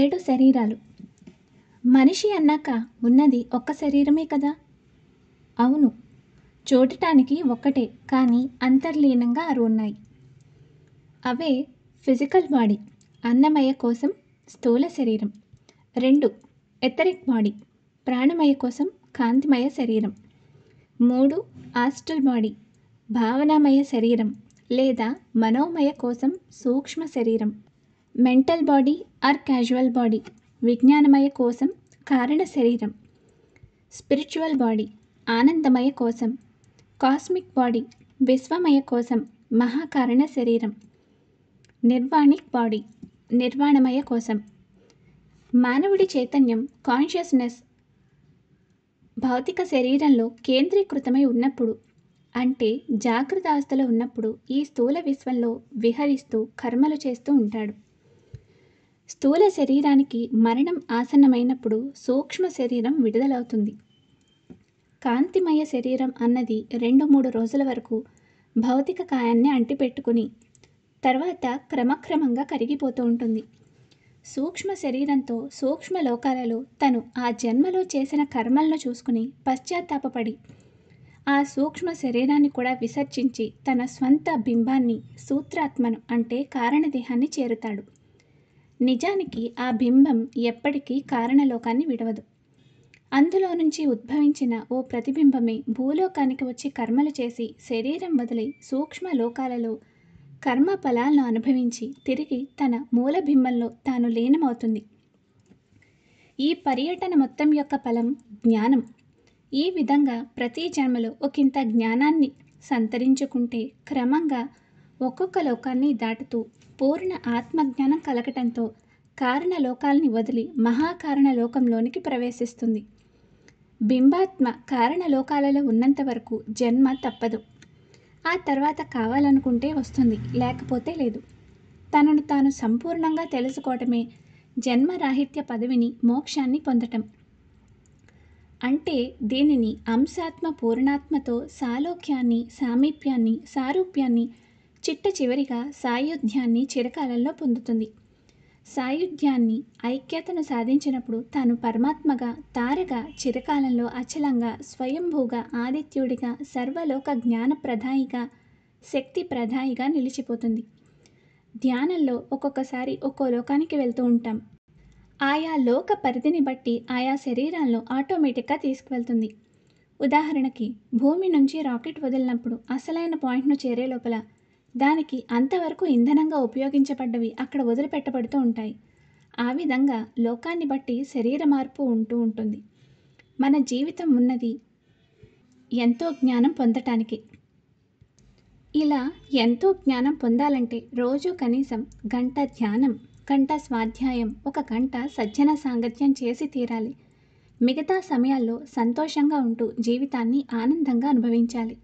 ఏడు శరీరాలు మనిషి అన్నాక ఉన్నది ఒక్క శరీరమే కదా అవును చూడటానికి ఒక్కటే కానీ అంతర్లీనంగా అరు ఉన్నాయి అవే ఫిజికల్ బాడీ అన్నమయ కోసం స్థూల శరీరం రెండు ఎథరిక్ బాడీ ప్రాణమయ కోసం కాంతిమయ శరీరం మూడు ఆస్టల్ బాడీ భావనామయ శరీరం లేదా మనోమయ కోసం సూక్ష్మ శరీరం mental body or casual body విజ్ఞానమయ కోసం కారణ శరీరం స్పిరిచువల్ బాడీ ఆనందమయ కోసం కాస్మిక్ బాడీ విశ్వమయ కోసం మహాకారణ శరీరం నిర్వాణిక్ బాడీ నిర్వాణమయ కోసం మానవుడి చైతన్యం కాన్షియస్నెస్ భౌతిక శరీరంలో కేంద్రీకృతమై ఉన్నప్పుడు అంటే జాగ్రత్త అవస్థలో ఉన్నప్పుడు ఈ స్థూల విశ్వంలో విహరిస్తూ కర్మలు చేస్తూ ఉంటాడు స్థూల శరీరానికి మరణం ఆసన్నమైనప్పుడు సూక్ష్మ శరీరం విడుదలవుతుంది కాంతిమయ శరీరం అన్నది రెండు మూడు రోజుల వరకు భౌతిక కాయాన్ని అంటిపెట్టుకుని తర్వాత క్రమక్రమంగా కరిగిపోతూ ఉంటుంది సూక్ష్మ శరీరంతో సూక్ష్మ లోకాలలో తను ఆ జన్మలో చేసిన కర్మలను చూసుకుని పశ్చాత్తాపడి ఆ సూక్ష్మ శరీరాన్ని కూడా విసర్జించి తన స్వంత బింబాన్ని సూత్రాత్మను అంటే కారణదేహాన్ని చేరుతాడు నిజానికి ఆ బింబం ఎప్పటికీ కారణలోకాన్ని విడవదు అందులో నుంచి ఉద్భవించిన ఓ ప్రతిబింబమే భూలోకానికి వచ్చి కర్మలు చేసి శరీరం వదిలి సూక్ష్మ లోకాలలో కర్మ ఫలాలను అనుభవించి తిరిగి తన మూల బింబంలో తాను లీనమవుతుంది ఈ పర్యటన మొత్తం యొక్క ఫలం జ్ఞానం ఈ విధంగా ప్రతి జన్మలో ఒకంత జ్ఞానాన్ని సంతరించుకుంటే క్రమంగా ఒక్కొక్క లోకాన్ని దాటుతూ పూర్ణ ఆత్మజ్ఞానం కలగటంతో కారణ లోకాల్ని వదిలి మహాకారణ లోకంలోనికి ప్రవేశిస్తుంది బింబాత్మ కారణ లోకాలలో ఉన్నంత వరకు జన్మ తప్పదు ఆ తర్వాత కావాలనుకుంటే వస్తుంది లేకపోతే లేదు తనను తాను సంపూర్ణంగా తెలుసుకోవటమే జన్మరాహిత్య పదవిని మోక్షాన్ని పొందటం అంటే దీనిని అంశాత్మ పూర్ణాత్మతో సాలోక్యాన్ని సామీప్యాన్ని సారూప్యాన్ని చిట్ట చివరిగా సాయుధ్యాన్ని చిరకాలంలో పొందుతుంది సాయుధ్యాన్ని ఐక్యతను సాధించినప్పుడు తాను పరమాత్మగా తారగా చిరకాలంలో అచలంగా స్వయంభూగా ఆదిత్యుడిగా సర్వలోక జ్ఞాన ప్రధాయిగా శక్తి ప్రధాయిగా నిలిచిపోతుంది ధ్యానంలో ఒక్కొక్కసారి ఒక్కో లోకానికి వెళ్తూ ఉంటాం ఆయా లోక పరిధిని బట్టి ఆయా శరీరాలను ఆటోమేటిక్గా తీసుకువెళ్తుంది ఉదాహరణకి భూమి నుంచి రాకెట్ వదిలినప్పుడు అసలైన పాయింట్ను చేరే లోపల దానికి అంతవరకు ఇంధనంగా ఉపయోగించబడ్డవి అక్కడ వదిలిపెట్టబడుతూ ఉంటాయి ఆ విధంగా లోకాన్ని బట్టి శరీర మార్పు ఉంటూ ఉంటుంది మన జీవితం ఉన్నది ఎంతో జ్ఞానం పొందటానికి ఇలా ఎంతో జ్ఞానం పొందాలంటే రోజు కనీసం గంట ధ్యానం గంట స్వాధ్యాయం ఒక గంట సజ్జన సాంగత్యం చేసి తీరాలి మిగతా సమయాల్లో సంతోషంగా ఉంటూ జీవితాన్ని ఆనందంగా అనుభవించాలి